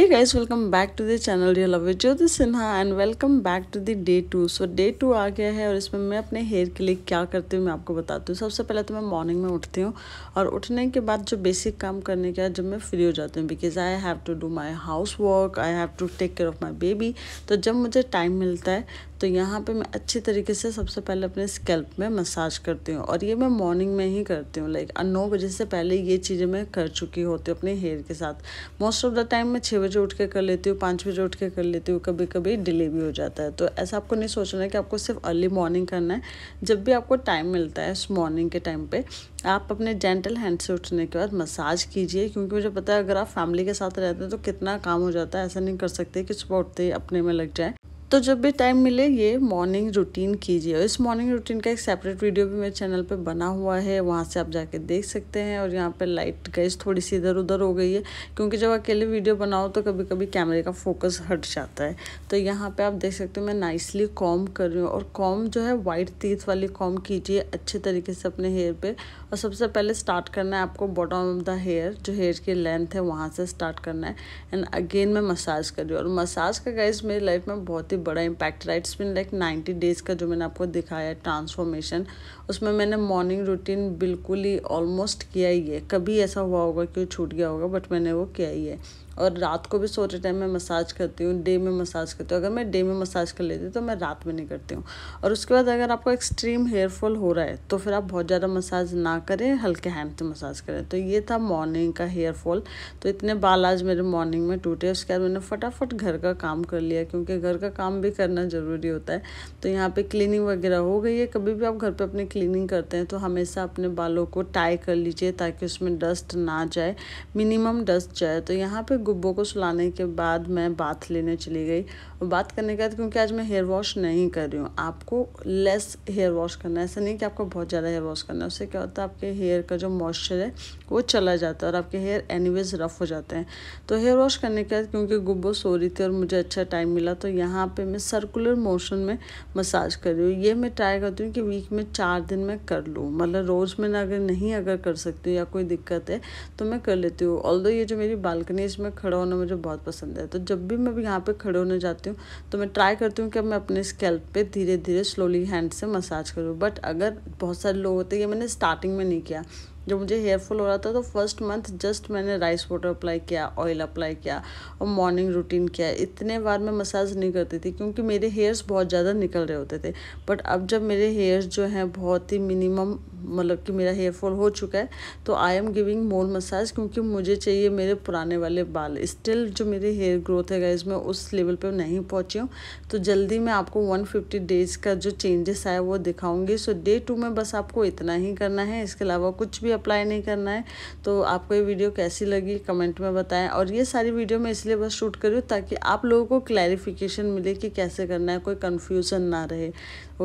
hey guys welcome back to the channel dear love Jyoti Sinha and welcome back to the day two so day two आ गया है और इसमें मैं अपने हेयर के लिए क्या करती हूँ मैं आपको बताती हूँ सबसे पहले तो मैं मॉर्निंग में उठती हूँ और उठने के बाद जो बेसिक काम करने के बाद जब मैं फ्री हो जाती हूँ because I have to do my house work I have to take care of my baby तो जब मुझे टाइम मिलता है तो यहाँ पे मैं अच्छी तरीके से सबसे पहले अपने स्कैल्प में मसाज करती हूँ और ये मैं मॉर्निंग में ही करती हूँ लाइक नौ बजे से पहले ये चीज़ें मैं कर चुकी होती हूँ अपने हेयर के साथ मोस्ट ऑफ द टाइम मैं छः बजे उठ के कर लेती हूँ पाँच बजे उठ के कर लेती हूँ कभी कभी डिले भी हो जाता है तो ऐसा आपको नहीं सोचना है कि आपको सिर्फ अर्ली मॉर्निंग करना है जब भी आपको टाइम मिलता है उस मॉर्निंग के टाइम पर आप अपने जेंटल हैंड से उठने के बाद मसाज कीजिए क्योंकि मुझे पता है अगर आप फैमिली के साथ रहते हैं तो कितना काम हो जाता है ऐसा नहीं कर सकते कि सुबह उठते ही अपने में लग जाए तो जब भी टाइम मिले ये मॉर्निंग रूटीन कीजिए और इस मॉर्निंग रूटीन का एक सेपरेट वीडियो भी मेरे चैनल पे बना हुआ है वहाँ से आप जाके देख सकते हैं और यहाँ पे लाइट गैस थोड़ी सी इधर उधर हो गई है क्योंकि जब अकेले वीडियो बनाओ तो कभी कभी कैमरे का फोकस हट जाता है तो यहाँ पर आप देख सकते हो मैं नाइसली कॉम कर रही हूँ और कॉम जो है वाइट तीथ वाली कॉम कीजिए अच्छे तरीके से अपने हेयर पर और सबसे पहले स्टार्ट करना है आपको बॉटम ऑफ द हेयर जो हेयर की लेंथ है वहाँ से स्टार्ट करना है एंड अगेन मैं मसाज कर रही हूँ और मसाज का गैस मेरी लाइफ में बहुत ही बड़ा इम्पैक्ट रहा it's been like ninety days का जो मैंने आपको दिखाया ट्रांसफॉर्मेशन उसमें मैंने मॉर्निंग रूटीन बिल्कुल ही ऑलमोस्ट किया ही है कभी ऐसा हुआ होगा कि छूट गया होगा बट मैंने वो किया ही है और रात को भी सोते टाइम मैं मसाज करती हूँ डे में मसाज करती हूँ अगर मैं डे में मसाज कर लेती हूँ तो मैं रात में नहीं करती हूँ और उसके बाद अगर आपको एक्सट्रीम हेयर फॉल हो रहा है तो फिर आप बहुत ज़्यादा मसाज ना करें हल्के हैंड से मसाज करें तो ये था मॉर्निंग का हेयर फॉल तो इतने बाल आज मेरे मॉर्निंग में टूटे उसके बाद मैंने फटाफट घर का काम कर लिया क्योंकि घर का काम भी करना ज़रूरी होता है तो यहाँ पर क्लिनिंग वगैरह हो गई है कभी भी आप घर पर अपनी क्लिनिंग करते हैं तो हमेशा अपने बालों को टाई कर लीजिए ताकि उसमें डस्ट ना जाए मिनिमम डस्ट जाए तो यहाँ पर गुब्बों को सुलाने के बाद मैं बात लेने चली गई और बात करने के बाद क्योंकि आज मैं हेयर वॉश नहीं कर रही हूँ आपको लेस हेयर वॉश करना है ऐसा नहीं कि आपको बहुत ज़्यादा हेयर वॉश करना है उससे क्या होता है आपके हेयर का जो मॉइस्चर है वो चला जाता है और आपके हेयर एनीवेज रफ हो जाते हैं तो हेयर वॉश करने के बाद क्योंकि गुब्बो सो रही थी और मुझे अच्छा टाइम मिला तो यहाँ पर मैं सर्कुलर मोशन में मसाज कर रही हूँ ये मैं ट्राई करती हूँ कि वीक में चार दिन में कर लूँ मतलब रोज़ में अगर नहीं अगर कर सकती हूँ या कोई दिक्कत है तो मैं कर लेती हूँ ऑल ये जो मेरी बालकनी इसमें का खड़ा होना मुझे बहुत पसंद है तो जब भी मैं यहाँ पे खड़े होने जाती हूँ तो मैं ट्राई करती हूँ कि मैं अपने स्केल्प पे धीरे धीरे स्लोली हैंड से मसाज करूँ बट अगर बहुत सारे लोग होते हैं ये मैंने स्टार्टिंग में नहीं किया जब मुझे हेयर फॉल हो रहा था तो फर्स्ट मंथ जस्ट मैंने राइस वाटर अप्लाई किया ऑयल अप्लाई किया और मॉर्निंग रूटीन किया इतने बार मैं मसाज नहीं करती थी क्योंकि मेरे हेयर्स बहुत ज़्यादा निकल रहे होते थे बट अब जब मेरे हेयर्स जो हैं बहुत ही मिनिमम मतलब कि मेरा हेयर फॉल हो चुका है तो I am giving more massage क्योंकि मुझे चाहिए मेरे पुराने वाले बाल स्टिल जो मेरे हेयर ग्रोथ है इसमें उस लेवल पर नहीं पहुँची हूँ तो जल्दी मैं आपको वन डेज़ का जो चेंजेस आया वो दिखाऊँगी सो डे टू में बस आपको इतना ही करना है इसके अलावा कुछ भी अप्लाई नहीं करना है तो आपको ये वीडियो कैसी लगी कमेंट में बताएं और ये सारी वीडियो मैं इसलिए बस शूट कर रही हूँ ताकि आप लोगों को क्लैरिफिकेशन मिले कि कैसे करना है कोई कन्फ्यूज़न ना रहे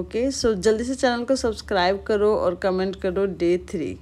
ओके सो जल्दी से चैनल को सब्सक्राइब करो और कमेंट करो डे थ्री